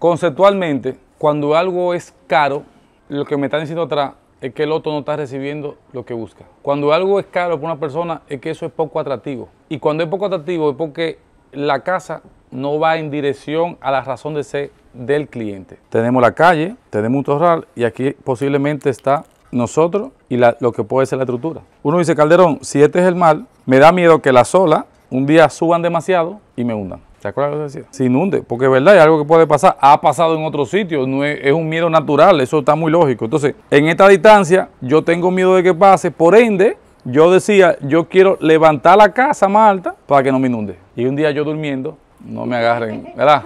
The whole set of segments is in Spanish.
Conceptualmente, cuando algo es caro, lo que me están diciendo atrás es que el otro no está recibiendo lo que busca. Cuando algo es caro para una persona es que eso es poco atractivo. Y cuando es poco atractivo es porque la casa no va en dirección a la razón de ser del cliente. Tenemos la calle, tenemos un torral y aquí posiblemente está nosotros y lo que puede ser la estructura. Uno dice, Calderón, si este es el mal, me da miedo que la sola un día suban demasiado y me hundan. ¿Te acuerdas lo que decía? Se inunde, porque es verdad, hay algo que puede pasar. Ha pasado en otros sitio. es, un miedo natural, eso está muy lógico. Entonces, en esta distancia, yo tengo miedo de que pase, por ende, yo decía, yo quiero levantar la casa más alta para que no me inunde. Y un día yo durmiendo, no me agarren, ¿verdad?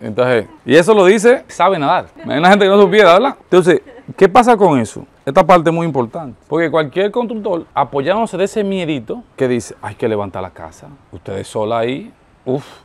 Entonces, y eso lo dice, sabe nadar. Hay una gente que no supiera, ¿verdad? Entonces, ¿qué pasa con eso? Esta parte es muy importante, porque cualquier constructor, apoyándose de ese miedito que dice, hay que levantar la casa, ustedes sola ahí,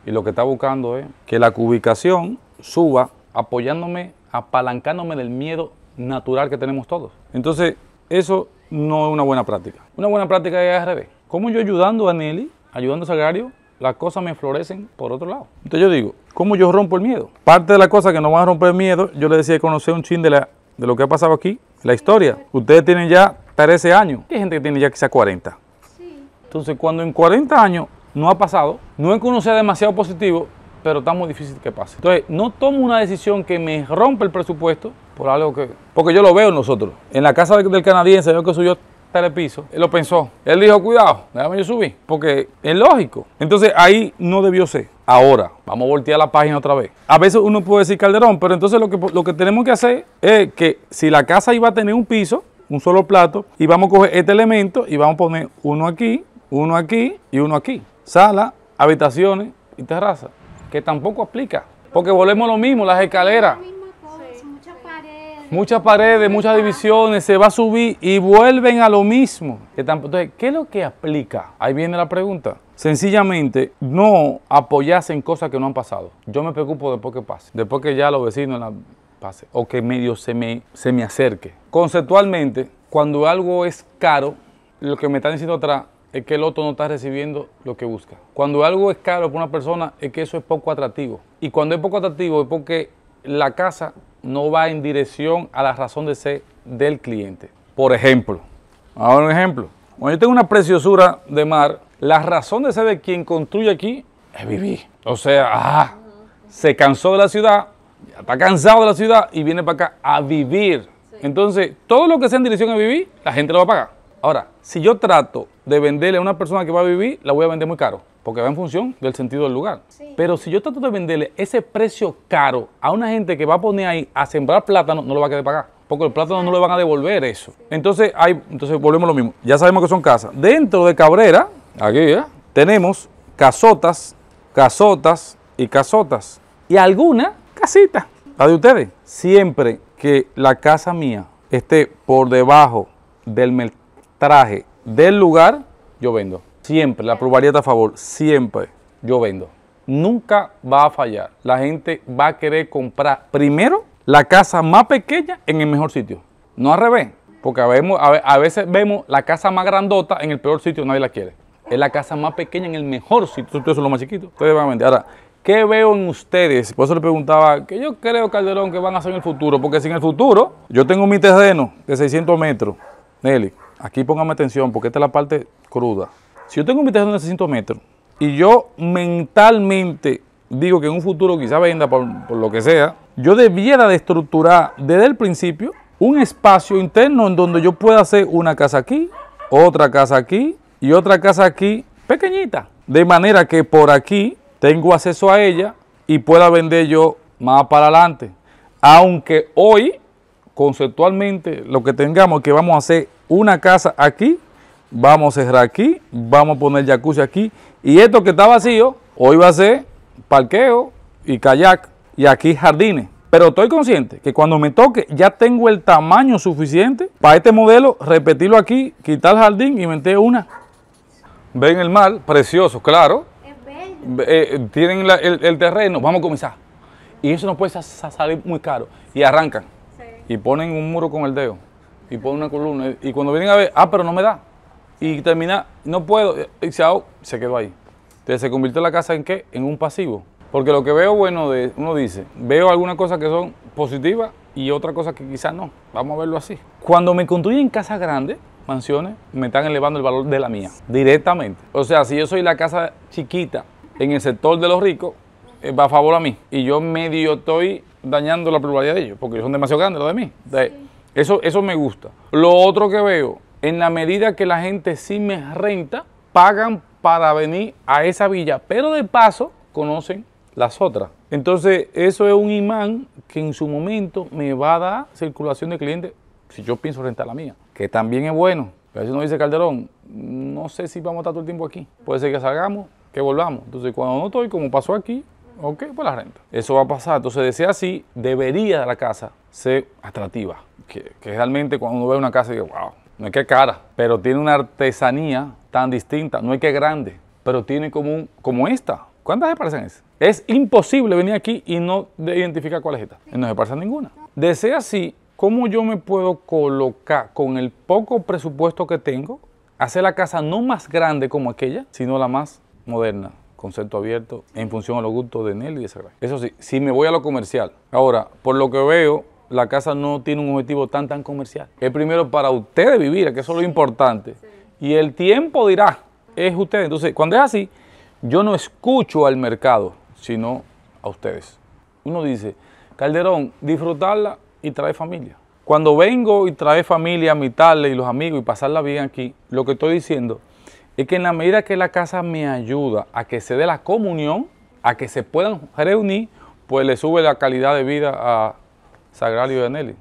y lo que está buscando es que la cubicación suba apoyándome, apalancándome del miedo natural que tenemos todos. Entonces, eso no es una buena práctica. Una buena práctica es al revés. ¿Cómo yo ayudando a Nelly, ayudando a Sagrario, las cosas me florecen por otro lado? Entonces yo digo, ¿cómo yo rompo el miedo? Parte de la cosa que no van a romper el miedo, yo le decía conocer un chin de, la, de lo que ha pasado aquí, la historia. Ustedes tienen ya 13 años. Hay gente que tiene ya quizá 40. Sí. Entonces, cuando en 40 años no ha pasado. No es que uno sea demasiado positivo, pero está muy difícil que pase. Entonces, no tomo una decisión que me rompa el presupuesto por algo que... Porque yo lo veo nosotros. En la casa del canadiense, yo que subió telepiso, él lo pensó. Él dijo, cuidado, déjame yo subir, porque es lógico. Entonces, ahí no debió ser. Ahora, vamos a voltear la página otra vez. A veces uno puede decir Calderón, pero entonces lo que, lo que tenemos que hacer es que si la casa iba a tener un piso, un solo plato, y vamos a coger este elemento y vamos a poner uno aquí, uno aquí y uno aquí sala, habitaciones y terraza, que tampoco aplica. Porque volvemos lo mismo, las escaleras. Muchas paredes, muchas divisiones, se va a subir y vuelven a lo mismo. Entonces, ¿qué es lo que aplica? Ahí viene la pregunta. Sencillamente, no apoyarse en cosas que no han pasado. Yo me preocupo después que pase, después que ya los vecinos la pase o que medio se me, se me acerque. Conceptualmente, cuando algo es caro, lo que me están diciendo atrás es que el otro no está recibiendo lo que busca. Cuando algo es caro para una persona, es que eso es poco atractivo. Y cuando es poco atractivo es porque la casa no va en dirección a la razón de ser del cliente. Por ejemplo, ahora un ejemplo. Cuando yo tengo una preciosura de mar, la razón de ser de quien construye aquí es vivir. O sea, se cansó de la ciudad, está cansado de la ciudad y viene para acá a vivir. Entonces, todo lo que sea en dirección a vivir, la gente lo va a pagar. Ahora, si yo trato de venderle a una persona que va a vivir, la voy a vender muy caro, porque va en función del sentido del lugar. Pero si yo trato de venderle ese precio caro a una gente que va a poner ahí a sembrar plátano, no lo va a querer pagar, porque el plátano no le van a devolver eso. Entonces, hay, entonces volvemos lo mismo. Ya sabemos que son casas. Dentro de Cabrera, aquí ¿eh? tenemos casotas, casotas y casotas. Y alguna casita, la de ustedes. Siempre que la casa mía esté por debajo del mercado traje del lugar, yo vendo. Siempre, la probaría a favor, siempre yo vendo. Nunca va a fallar. La gente va a querer comprar primero la casa más pequeña en el mejor sitio. No al revés, porque a veces vemos la casa más grandota en el peor sitio, nadie la quiere. Es la casa más pequeña en el mejor sitio, ustedes son los más chiquitos. Ustedes van a vender. Ahora, ¿qué veo en ustedes? Por eso le preguntaba, ¿qué yo creo, Calderón, que van a hacer en el futuro? Porque si en el futuro yo tengo mi terreno de 600 metros, Nelly, Aquí póngame atención porque esta es la parte cruda. Si yo tengo un invitación de 600 metros y yo mentalmente digo que en un futuro quizá venda por, por lo que sea, yo debiera de estructurar desde el principio un espacio interno en donde yo pueda hacer una casa aquí, otra casa aquí y otra casa aquí pequeñita. De manera que por aquí tengo acceso a ella y pueda vender yo más para adelante. Aunque hoy conceptualmente lo que tengamos es que vamos a hacer una casa aquí, vamos a cerrar aquí, vamos a poner jacuzzi aquí y esto que está vacío, hoy va a ser parqueo y kayak y aquí jardines. Pero estoy consciente que cuando me toque ya tengo el tamaño suficiente para este modelo, repetirlo aquí, quitar el jardín y meter una. Ven el mar, precioso, claro. Es eh, tienen el, el terreno, vamos a comenzar. Y eso no puede salir muy caro. Y arrancan y ponen un muro con el dedo y ponen una columna y cuando vienen a ver, ah, pero no me da. Y termina, no puedo, y se, se quedó ahí. Entonces se convirtió la casa en qué? En un pasivo. Porque lo que veo bueno de, uno dice, veo algunas cosas que son positivas y otras cosas que quizás no. Vamos a verlo así. Cuando me construyen casas grandes, mansiones, me están elevando el valor de la mía, directamente. O sea, si yo soy la casa chiquita en el sector de los ricos, eh, va a favor a mí. Y yo medio estoy dañando la pluralidad de ellos, porque son demasiado grandes lo de mí. eso, eso me gusta. Lo otro que veo, en la medida que la gente sí me renta, pagan para venir a esa villa, pero de paso conocen las otras. Entonces, eso es un imán que en su momento me va a dar circulación de clientes si yo pienso rentar la mía, que también es bueno. Pero si nos dice Calderón, no sé si vamos a estar todo el tiempo aquí. Puede ser que salgamos, que volvamos. Entonces, cuando no estoy, como pasó aquí, Ok, pues la renta. Eso va a pasar. Entonces, de así, debería la casa ser atractiva. Que, realmente cuando uno ve una casa, dice, wow, no es que cara, pero tiene una artesanía tan distinta, no es que grande, pero tiene como, un, como esta. ¿Cuántas se parecen Es imposible venir aquí y no identificar cuál es esta. No se parecen ninguna. De ser así, ¿cómo yo me puedo colocar con el poco presupuesto que tengo, hacer la casa no más grande como aquella, sino la más moderna? concepto abierto, en función a los gustos de Nelly y de Eso sí, si me voy a lo comercial. Ahora, por lo que veo, la casa no tiene un objetivo tan, tan comercial. Es primero para ustedes vivir, que eso es lo importante. Y el tiempo dirá, es ustedes. Entonces, cuando es así, yo no escucho al mercado, sino a ustedes. Uno dice, Calderón, disfrutarla y trae familia. Cuando vengo y trae familia, a mi tarde y los amigos y pasarla bien aquí, lo que estoy diciendo y que en la medida que la casa me ayuda a que se dé la comunión, a que se puedan reunir, pues le sube la calidad de vida a Sagrario de Nelly.